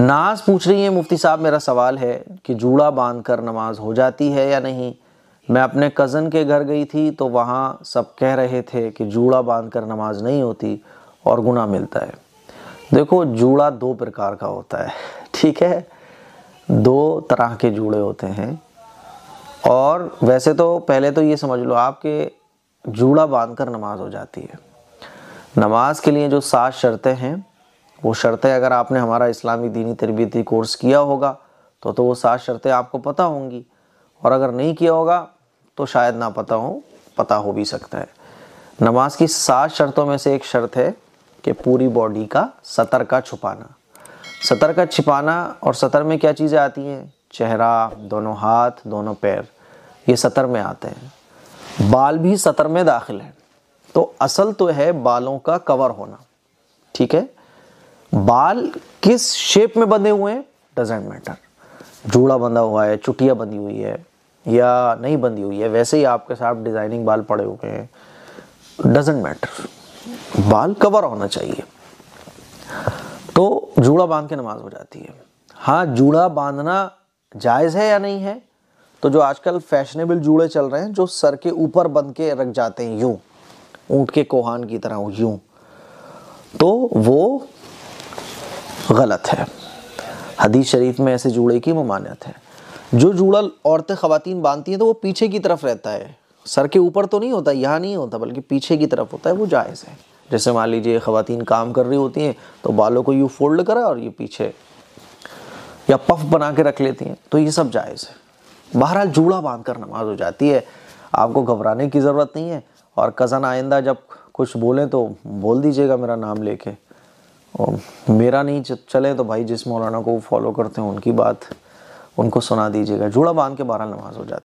नाज पूछ रही है मुफ्ती साहब मेरा सवाल है कि जूड़ा बांध कर नमाज हो जाती है या नहीं मैं अपने कज़न के घर गई थी तो वहाँ सब कह रहे थे कि जूड़ा बांध कर नमाज नहीं होती और गुना मिलता है देखो जूड़ा दो प्रकार का होता है ठीक है दो तरह के जूड़े होते हैं और वैसे तो पहले तो ये समझ लो आपके जूड़ा बांध कर नमाज हो जाती है नमाज के लिए जो सात शर्तें हैं वो शर्तें अगर आपने हमारा इस्लामी दीनी तरबती कोर्स किया होगा तो तो वो सात शर्तें आपको पता होंगी और अगर नहीं किया होगा तो शायद ना पता हो पता हो भी सकता है नमाज की सात शर्तों में से एक शर्त है कि पूरी बॉडी का सतर का छुपाना सतर का छिपाना और सतर में क्या चीज़ें आती हैं चेहरा दोनों हाथ दोनों पैर ये सतर में आते हैं बाल भी सतर में दाखिल हैं तो असल तो है बालों का कवर होना ठीक है बाल किस शेप में बंधे हुए हैं डजेंट मैटर जूड़ा बंधा हुआ है चुटिया बंधी हुई है या नहीं बंधी हुई है वैसे ही आपके साथ डिज़ाइनिंग बाल पड़े हुए हैं डजेंट मैटर बाल कवर होना चाहिए तो जूड़ा बांध के नमाज हो जाती है हाँ जूड़ा बांधना जायज़ है या नहीं है तो जो आजकल फैशनेबल जूड़े चल रहे हैं जो सर के ऊपर बंध के रख जाते हैं यूं ऊँट के कोहान की तरह यूं तो वो गलत है हदीस शरीफ में ऐसे जूड़े की ममानत है जो जूड़ा औरतें ख़वातीन बांधती हैं तो वो पीछे की तरफ रहता है सर के ऊपर तो नहीं होता यहाँ नहीं होता बल्कि पीछे की तरफ होता है वो जायज़ है जैसे मान लीजिए ख़वातीन काम कर रही होती हैं तो बालों को यूँ फोल्ड करा और ये पीछे या पफ बना के रख लेती हैं तो ये सब जायज़ है बहरहाल जूड़ा बांध कर नमाज हो जाती है आपको घबराने की ज़रूरत नहीं है और कज़न आइंदा जब कुछ बोलें तो बोल दीजिएगा मेरा नाम लेके और मेरा नहीं चले तो भाई जिस मौलाना को फॉलो करते हैं उनकी बात उनको सुना दीजिएगा जुड़ा बांध के बारह नमाज हो जाती